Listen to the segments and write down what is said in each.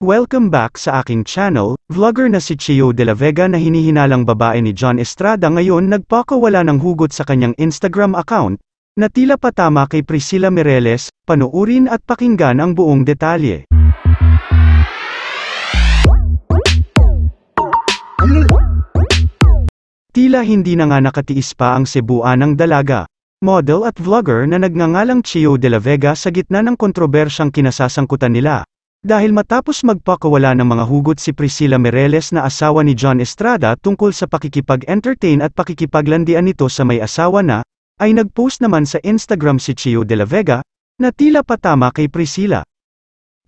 Welcome back sa aking channel, vlogger na si Chio de la Vega na hinihinalang babae ni John Estrada ngayon nagpakawala ng hugot sa kanyang Instagram account, na tila patama kay Priscilla Mireles, panuurin at pakinggan ang buong detalye. Tila hindi na nga nakatiis pa ang Cebuan ng dalaga, model at vlogger na nagngangalang Chio de la Vega sa gitna ng kontrobersyang kinasasangkutan nila. Dahil matapos magpakawala ng mga hugot si Priscilla Mireles na asawa ni John Estrada tungkol sa pakikipag-entertain at pakikipaglandian nito sa may asawa na, ay nagpost naman sa Instagram si Chio de la Vega, na tila patama kay Priscilla.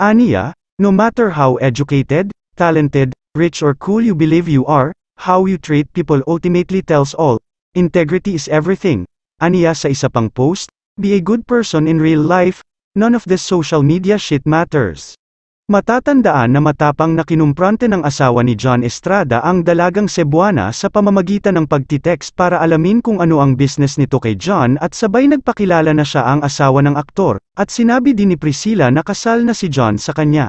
Aniya, no matter how educated, talented, rich or cool you believe you are, how you treat people ultimately tells all, integrity is everything. Aniya sa isa pang post, be a good person in real life, none of this social media shit matters. Matatandaan na matapang na kinumprante ng asawa ni John Estrada ang dalagang Cebuana sa pamamagitan ng pagtitext para alamin kung ano ang business nito kay John at sabay nagpakilala na siya ang asawa ng aktor, at sinabi din ni Priscilla na kasal na si John sa kanya.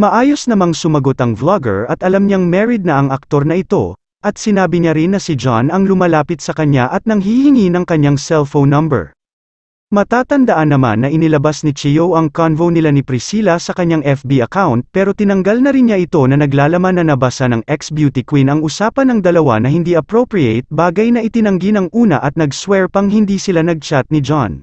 Maayos namang sumagot ang vlogger at alam niyang married na ang aktor na ito, at sinabi niya rin na si John ang lumalapit sa kanya at nang hihingi ng kanyang cellphone number. Matatandaan naman na inilabas ni Chiyo ang convo nila ni Priscilla sa kanyang FB account pero tinanggal na rin niya ito na naglalaman na nabasa ng ex-beauty queen ang usapan ng dalawa na hindi appropriate bagay na itinanggi ng una at nag-swear pang hindi sila nag-chat ni John.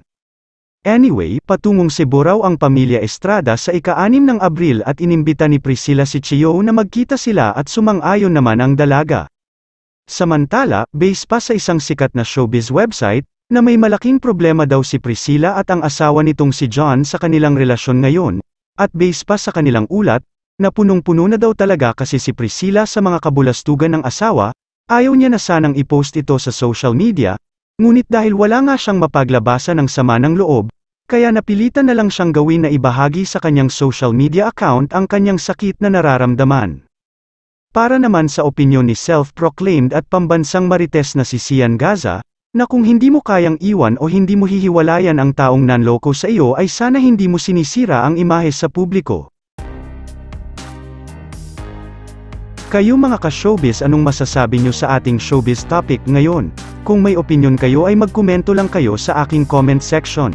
Anyway, patungong Cebu raw ang pamilya Estrada sa ika-anim ng Abril at inimbita ni Priscilla si Chiyo na magkita sila at sumang-ayon naman ang dalaga. Samantala, base pa sa isang sikat na showbiz website, na may malaking problema daw si Priscilla at ang asawa nitong si John sa kanilang relasyon ngayon, at base pa sa kanilang ulat, na punong-puno na daw talaga kasi si Priscilla sa mga kabulastugan ng asawa, ayaw niya na sanang ipost ito sa social media, ngunit dahil wala nga siyang mapaglabasa ng sama ng loob, kaya napilitan na lang siyang gawin na ibahagi sa kanyang social media account ang kanyang sakit na nararamdaman. Para naman sa opinyon ni self-proclaimed at pambansang marites na si Sian Gaza, na kung hindi mo kayang iwan o hindi mo hihiwalayan ang taong nanloko sa iyo ay sana hindi mo sinisira ang imahe sa publiko. Kayo mga ka-showbiz anong masasabi nyo sa ating showbiz topic ngayon? Kung may opinion kayo ay magkomento lang kayo sa aking comment section.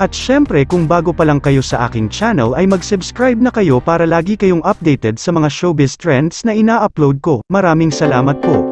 At syempre kung bago pa lang kayo sa aking channel ay mag-subscribe na kayo para lagi kayong updated sa mga showbiz trends na ina-upload ko. Maraming salamat po.